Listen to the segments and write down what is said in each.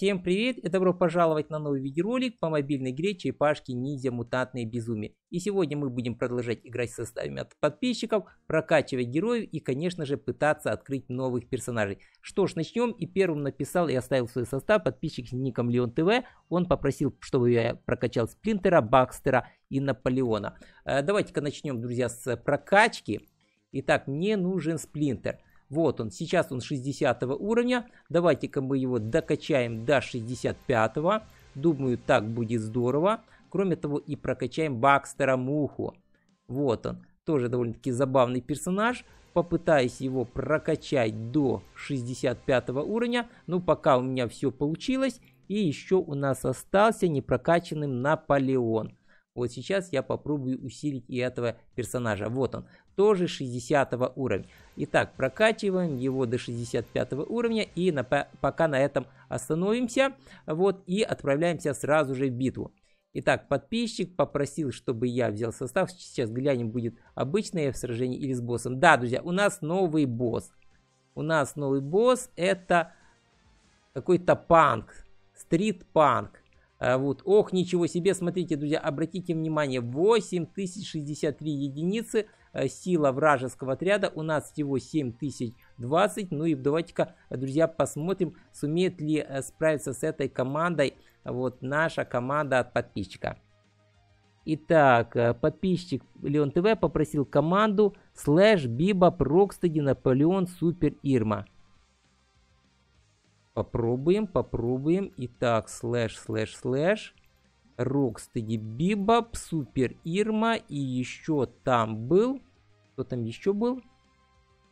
Всем привет и добро пожаловать на новый видеоролик по мобильной игре черепашки ниндзя мутантные безумие. И сегодня мы будем продолжать играть с составами от подписчиков, прокачивать героев и конечно же пытаться открыть новых персонажей. Что ж начнем и первым написал и оставил свой состав подписчик с ником Леон ТВ. Он попросил чтобы я прокачал Сплинтера, Бакстера и Наполеона. Э, давайте-ка начнем друзья с прокачки. Итак мне нужен Сплинтер. Вот он, сейчас он 60 уровня. Давайте-ка мы его докачаем до 65. -го. Думаю, так будет здорово. Кроме того, и прокачаем Бакстера Муху. Вот он, тоже довольно-таки забавный персонаж. Попытаюсь его прокачать до 65 уровня. ну пока у меня все получилось. И еще у нас остался непрокачанным Наполеон. Вот сейчас я попробую усилить и этого персонажа. Вот он тоже 60 уровня. Итак, прокачиваем его до 65 уровня и на, пока на этом остановимся. Вот и отправляемся сразу же в битву. Итак, подписчик попросил, чтобы я взял состав. Сейчас глянем, будет обычное в сражении или с боссом. Да, друзья, у нас новый босс. У нас новый босс это какой-то панк. Стрит-панк. А вот, ох, ничего себе, смотрите, друзья, обратите внимание, 8063 единицы – Э, сила вражеского отряда. У нас всего 7020. Ну и давайте-ка, друзья, посмотрим, сумеет ли э, справиться с этой командой вот наша команда от подписчика. Итак, э, подписчик Леон ТВ попросил команду слэш Биба Прокстеди Наполеон Супер Ирма. Попробуем, попробуем. Итак, слэш, слэш, слэш. Рокстеди Бибоп, Супер Ирма и еще там был... Кто там еще был?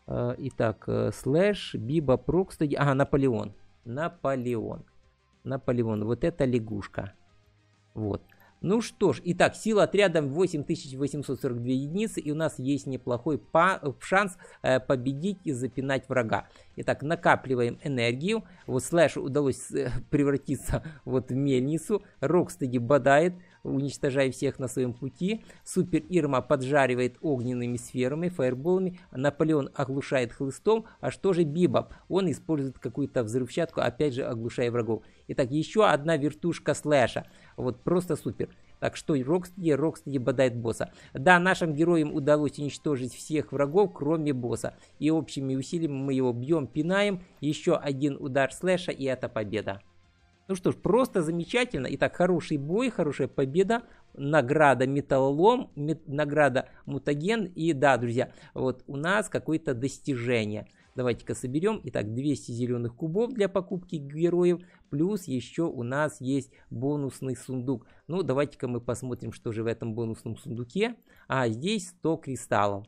А, итак, э, слэш, Бибоп, Рокстеди... Ага, Наполеон. Наполеон. Наполеон. Вот это лягушка. Вот. Ну что ж, итак, сила отряда 8842 единицы, и у нас есть неплохой э, шанс э, победить и запинать врага. Итак, накапливаем энергию. Вот Слэшу удалось э, превратиться вот в мельницу. Рокстеди бодает уничтожая всех на своем пути. Супер Ирма поджаривает огненными сферами, фаерболами. Наполеон оглушает хлыстом. А что же Бибоп? Он использует какую-то взрывчатку, опять же оглушая врагов. Итак, еще одна вертушка слэша. Вот просто супер. Так что Рокстеди, Рокстеди бодает босса. Да, нашим героям удалось уничтожить всех врагов, кроме босса. И общими усилиями мы его бьем, пинаем. Еще один удар слэша и это победа. Ну что ж, просто замечательно. Итак, хороший бой, хорошая победа. Награда металлолом, мет, награда мутаген. И да, друзья, вот у нас какое-то достижение. Давайте-ка соберем. Итак, 200 зеленых кубов для покупки героев. Плюс еще у нас есть бонусный сундук. Ну, давайте-ка мы посмотрим, что же в этом бонусном сундуке. А, здесь 100 кристаллов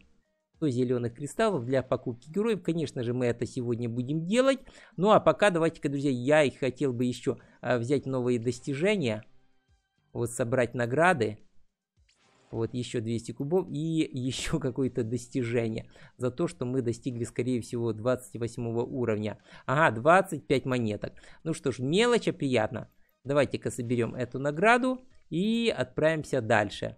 зеленых кристаллов для покупки героев. Конечно же, мы это сегодня будем делать. Ну а пока давайте-ка, друзья, я и хотел бы еще а, взять новые достижения. Вот собрать награды. Вот еще 200 кубов и еще какое-то достижение за то, что мы достигли, скорее всего, 28 уровня. Ага, 25 монеток. Ну что ж, мелочи приятно. Давайте-ка соберем эту награду и отправимся дальше.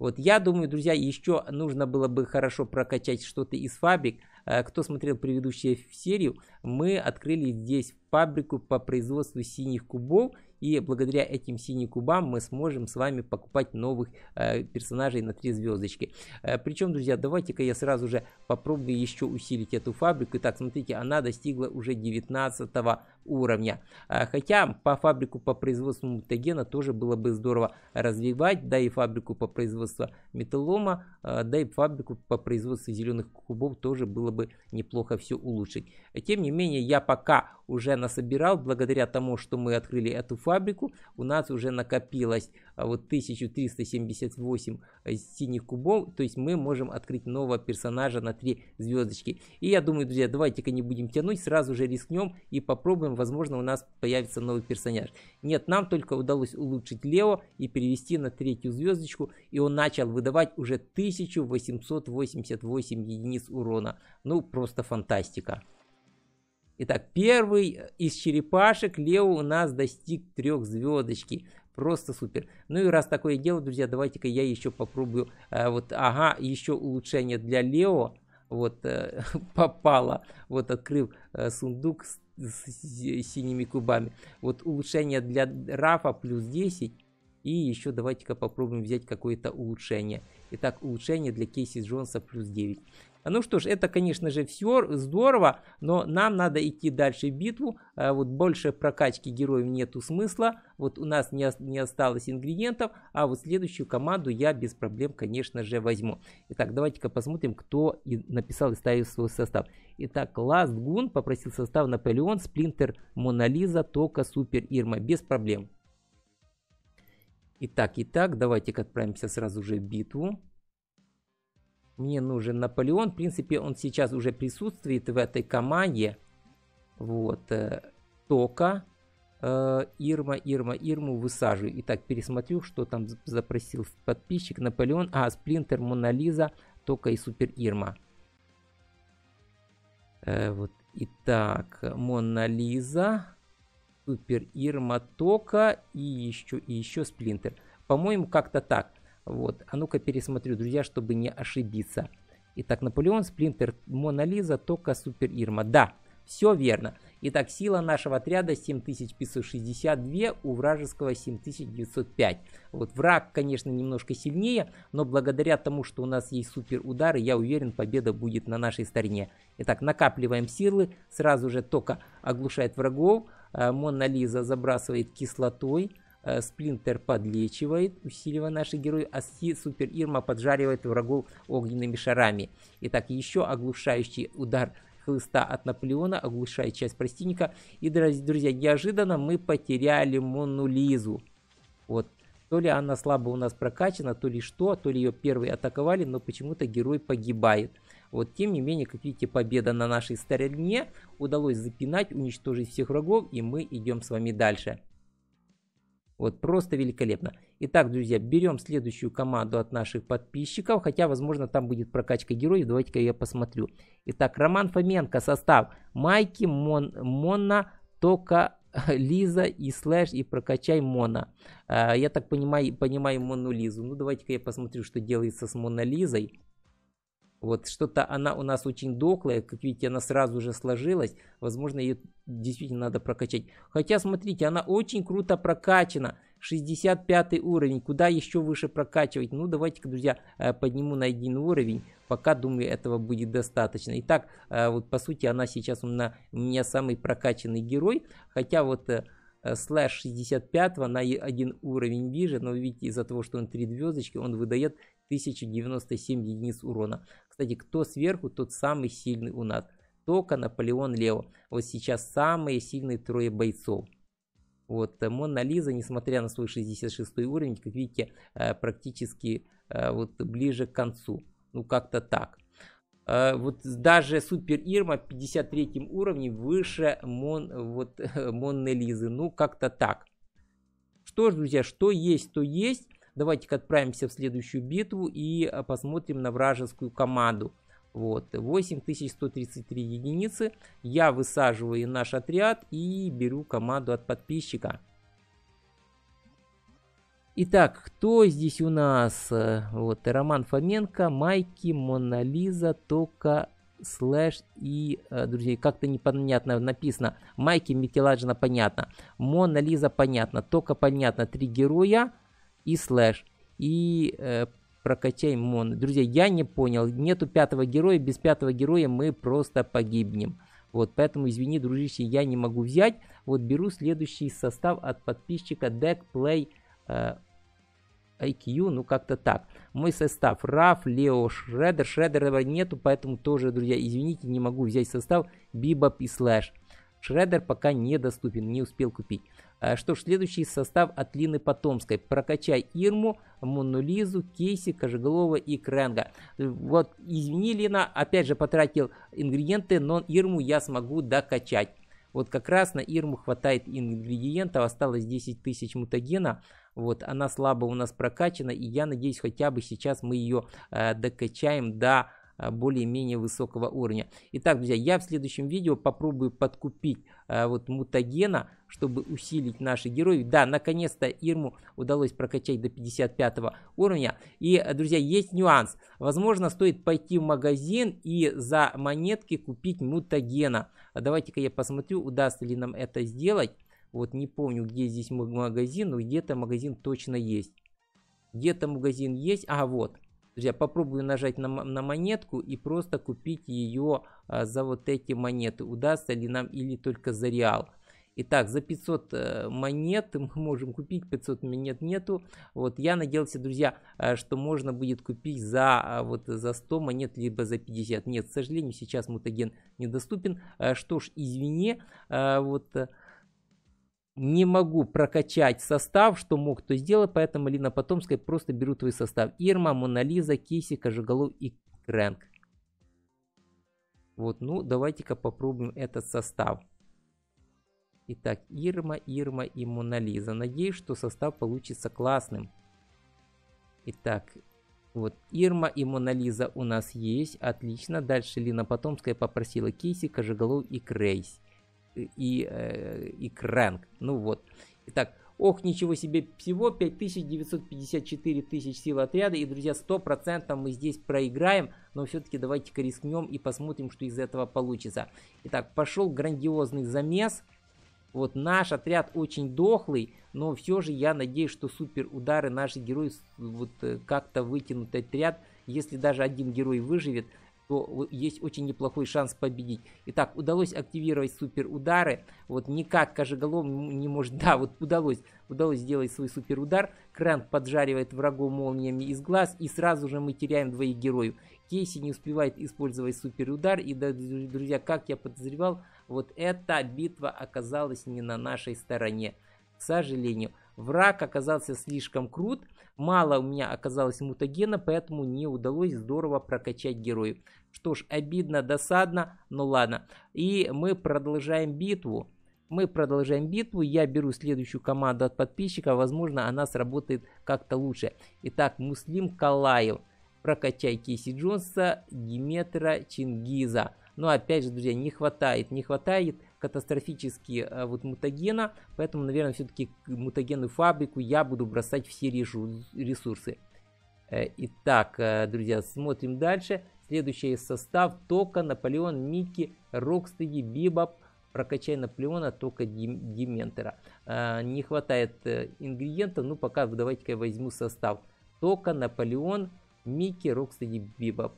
Вот я думаю, друзья, еще нужно было бы хорошо прокачать что-то из фабрик. Э, кто смотрел предыдущую серию, мы открыли здесь фабрику по производству синих кубов – и благодаря этим синим кубам мы сможем с вами покупать новых э, персонажей на 3 звездочки. Э, причем, друзья, давайте-ка я сразу же попробую еще усилить эту фабрику. Итак, смотрите, она достигла уже 19 уровня. Э, хотя по фабрику по производству мутагена тоже было бы здорово развивать. Да и фабрику по производству металлома, э, да и фабрику по производству зеленых кубов тоже было бы неплохо все улучшить. Тем не менее, я пока уже насобирал, благодаря тому, что мы открыли эту фабрику, фабрику. У нас уже накопилось а, вот 1378 э, синих кубов, то есть мы можем открыть нового персонажа на 3 звездочки. И я думаю, друзья, давайте-ка не будем тянуть, сразу же рискнем и попробуем, возможно, у нас появится новый персонаж. Нет, нам только удалось улучшить Лео и перевести на третью звездочку, и он начал выдавать уже 1888 единиц урона. Ну, просто фантастика. Итак, первый из черепашек Лео у нас достиг трех звездочки. Просто супер. Ну и раз такое дело, друзья, давайте-ка я еще попробую. Э, вот, ага, еще улучшение для Лео. Вот, э, попало. Вот, открыл э, сундук с, с, с синими кубами. Вот, улучшение для Рафа плюс 10. И еще давайте-ка попробуем взять какое-то улучшение. Итак, улучшение для Кейси Джонса плюс 9. Ну что ж, это, конечно же, все здорово, но нам надо идти дальше в битву. А вот больше прокачки героев нету смысла. Вот у нас не, осталось ингредиентов, а вот следующую команду я без проблем, конечно же, возьму. Итак, давайте-ка посмотрим, кто и написал и ставил свой состав. Итак, Last Gun попросил состав Наполеон, Сплинтер, Монолиза, Тока, Супер, Ирма. Без проблем. Итак, итак, давайте-ка отправимся сразу же в битву. Мне нужен Наполеон. В принципе, он сейчас уже присутствует в этой команде. Вот. Э, Тока. Э, Ирма, Ирма, Ирму высаживаю. Итак, пересмотрю, что там запросил подписчик. Наполеон, а, Сплинтер, Монолиза, Тока и Супер Ирма. Э, вот, итак, Монолиза, Супер Ирма, Тока и еще, и еще Сплинтер. По-моему, как-то так. Вот. А ну-ка пересмотрю, друзья, чтобы не ошибиться. Итак, Наполеон, Сплинтер, Мона Лиза, Тока, Супер Ирма. Да, все верно. Итак, сила нашего отряда 7562 у вражеского 7905. Вот враг, конечно, немножко сильнее, но благодаря тому, что у нас есть супер удары, я уверен, победа будет на нашей стороне. Итак, накапливаем силы, сразу же Тока оглушает врагов, а Мона Лиза забрасывает кислотой, Э, Сплинтер подлечивает, усиливая наши герои, а Супер Ирма поджаривает врагов огненными шарами. Итак, еще оглушающий удар хлыста от Наполеона, оглушает часть противника. И, друзья, неожиданно мы потеряли Мону Лизу. Вот. То ли она слабо у нас прокачана, то ли что, то ли ее первые атаковали, но почему-то герой погибает. Вот, тем не менее, как видите, победа на нашей стороне. Удалось запинать, уничтожить всех врагов, и мы идем с вами дальше. Вот просто великолепно. Итак, друзья, берем следующую команду от наших подписчиков, хотя, возможно, там будет прокачка героев. Давайте-ка я посмотрю. Итак, Роман Фоменко, состав Майки, Мон, Мона, Тока, Лиза и слэш и прокачай Мона. А, я так понимаю, понимаю Мону Лизу. Ну, давайте-ка я посмотрю, что делается с Мона Лизой. Вот что-то она у нас очень дохлая, как видите, она сразу же сложилась. Возможно, ее действительно надо прокачать. Хотя, смотрите, она очень круто прокачана. 65 уровень, куда еще выше прокачивать? Ну, давайте-ка, друзья, э, подниму на один уровень. Пока, думаю, этого будет достаточно. Итак, э, вот по сути, она сейчас у меня, у меня самый прокачанный герой. Хотя вот э, слэш 65 на один уровень ниже, но видите, из-за того, что он 3 звездочки, он выдает 1097 единиц урона. Кстати, кто сверху, тот самый сильный у нас. Только Наполеон, Лео. Вот сейчас самые сильные трое бойцов. Вот э, Мона Лиза, несмотря на свой 66 уровень, как видите, э, практически э, вот ближе к концу. Ну, как-то так. Вот даже Супер Ирма 53 уровне выше Мон, вот, Монны Лизы. Ну, как-то так. Что ж, друзья, что есть, то есть. Давайте-ка отправимся в следующую битву и а, посмотрим на вражескую команду. Вот, 8133 единицы. Я высаживаю наш отряд и беру команду от подписчика. Итак, кто здесь у нас? Вот, Роман Фоменко, Майки, Монализа, Тока, слэш и, а, друзья, как-то непонятно написано. Майки Микеладжина понятно, Мона Лиза понятно, Тока понятно, три героя и слэш, и э, прокачай мон. Друзья, я не понял, нету пятого героя, без пятого героя мы просто погибнем. Вот, поэтому, извини, дружище, я не могу взять. Вот, беру следующий состав от подписчика Deck э, IQ, ну как-то так. Мой состав Раф, Лео, Шредер. Шредера нету, поэтому тоже, друзья, извините, не могу взять состав Бибоп и Слэш. Шредер пока недоступен, не успел купить. А что ж, следующий состав от Лины Потомской. Прокачай Ирму, Монолизу, Кейси, Кожеголова и Кренга. Вот, извини, Лина, опять же потратил ингредиенты, но Ирму я смогу докачать. Вот как раз на Ирму хватает ингредиентов, осталось 10 тысяч мутагена. Вот, она слабо у нас прокачана, и я надеюсь, хотя бы сейчас мы ее э, докачаем до э, более-менее высокого уровня. Итак, друзья, я в следующем видео попробую подкупить Э, вот мутагена, чтобы усилить наших героев. Да, наконец-то Ирму удалось прокачать до 55 уровня. И, друзья, есть нюанс. Возможно, стоит пойти в магазин и за монетки купить мутагена. Давайте-ка я посмотрю, удастся ли нам это сделать. Вот не помню, где здесь магазин, но где-то магазин точно есть. Где-то магазин есть. А, вот. Друзья, попробую нажать на, на монетку и просто купить ее а, за вот эти монеты. Удастся ли нам или только за реал. Итак, за 500 э, монет мы можем купить, 500 монет нету. Вот я надеялся, друзья, э, что можно будет купить за, а, вот, за 100 монет, либо за 50. Нет, к сожалению, сейчас мутаген недоступен. Э, что ж, извини, вот не могу прокачать состав, что мог, то сделал, поэтому Лина Потомская просто беру твой состав. Ирма, Монализа, Киси, Кожеголов и Крэнк. Вот, ну, давайте-ка попробуем этот состав. Итак, Ирма, Ирма и Монализа. Надеюсь, что состав получится классным. Итак, вот Ирма и Монализа у нас есть. Отлично. Дальше Лина Потомская попросила Кейси, Кожеголов и Крейс и, и э, Крэнк. Ну вот. Итак, ох, ничего себе, всего 5954 тысяч сил отряда. И, друзья, 100% мы здесь проиграем, но все-таки давайте-ка рискнем и посмотрим, что из этого получится. Итак, пошел грандиозный замес. Вот наш отряд очень дохлый, но все же я надеюсь, что супер удары наши герои вот э, как-то вытянут отряд. Если даже один герой выживет, то есть очень неплохой шанс победить. Итак, удалось активировать суперудары. Вот никак Кожеголов не может... Да, вот удалось. Удалось сделать свой суперудар. Крэнк поджаривает врагу молниями из глаз. И сразу же мы теряем двоих героев. Кейси не успевает использовать суперудар. И, да, друзья, как я подозревал, вот эта битва оказалась не на нашей стороне. К сожалению. Враг оказался слишком крут, мало у меня оказалось мутагена, поэтому не удалось здорово прокачать героев. Что ж, обидно, досадно, но ладно. И мы продолжаем битву. Мы продолжаем битву, я беру следующую команду от подписчика, возможно она сработает как-то лучше. Итак, Муслим Калаев, прокачай Кейси Джонса, Диметра Чингиза. Но опять же, друзья, не хватает, не хватает катастрофически э, вот мутагена, поэтому, наверное, все-таки мутагенную фабрику я буду бросать все ресурсы. Э, итак, э, друзья, смотрим дальше. Следующий состав Тока, Наполеон, Микки, Рокстеди, Бибоп, прокачай Наполеона, Тока, Дементора. Не хватает ингредиентов, ну пока давайте-ка я возьму состав. Тока, Наполеон, Микки, Рокстеди, Бибоп.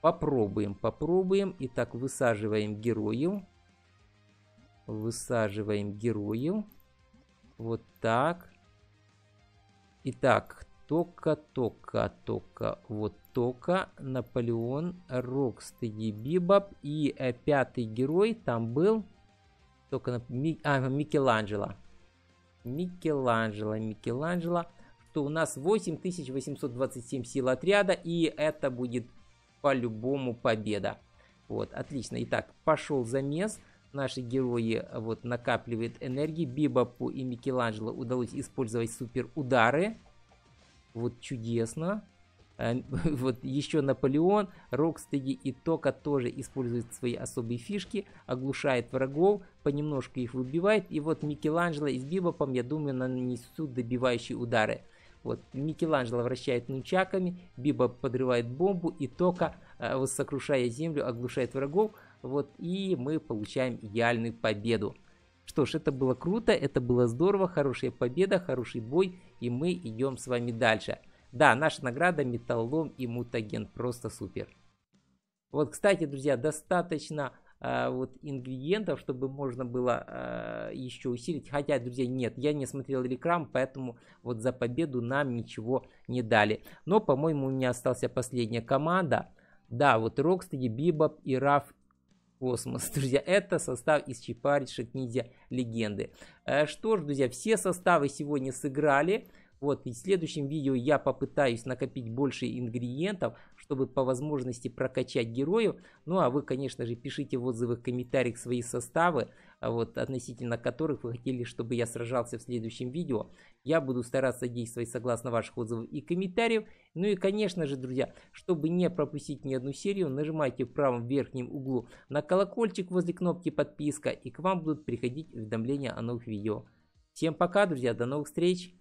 Попробуем, попробуем. Итак, высаживаем героев. Высаживаем героев. Вот так. Итак, Тока, Тока, Тока, вот Тока, Наполеон, Рокстеди, Бибаб и э, пятый герой там был только на, ми, а, Микеланджело. Микеланджело, Микеланджело, что у нас 8827 сил отряда и это будет по-любому победа. Вот, отлично. Итак, пошел замес. Наши герои э, вот накапливают энергии. Бибопу и Микеланджело удалось использовать супер удары. Вот чудесно. Э, вот еще Наполеон, Рокстеди и Тока тоже используют свои особые фишки, оглушает врагов, понемножку их выбивает. И вот Микеланджело и с Бибопом, я думаю, нанесут добивающие удары. Вот Микеланджело вращает нунчаками, Биба подрывает бомбу, и Тока, э, сокрушая землю, оглушает врагов. Вот и мы получаем идеальную победу. Что ж, это было круто, это было здорово, хорошая победа, хороший бой, и мы идем с вами дальше. Да, наша награда металлом и мутаген, просто супер. Вот, кстати, друзья, достаточно Э, вот ингредиентов, чтобы можно было э, еще усилить. Хотя, друзья, нет, я не смотрел рекрам, поэтому вот за победу нам ничего не дали. Но, по-моему, у меня остался последняя команда. Да, вот Рокстеди, Бибоп и Раф Космос, друзья, это состав из Чапари Шатниди Легенды. Э, что ж, друзья, все составы сегодня сыграли. Вот, и в следующем видео я попытаюсь накопить больше ингредиентов, чтобы по возможности прокачать героев. Ну, а вы, конечно же, пишите в отзывах, комментариях свои составы, а вот, относительно которых вы хотели, чтобы я сражался в следующем видео. Я буду стараться действовать согласно ваших отзывов и комментариев. Ну и, конечно же, друзья, чтобы не пропустить ни одну серию, нажимайте в правом верхнем углу на колокольчик возле кнопки подписка, и к вам будут приходить уведомления о новых видео. Всем пока, друзья, до новых встреч!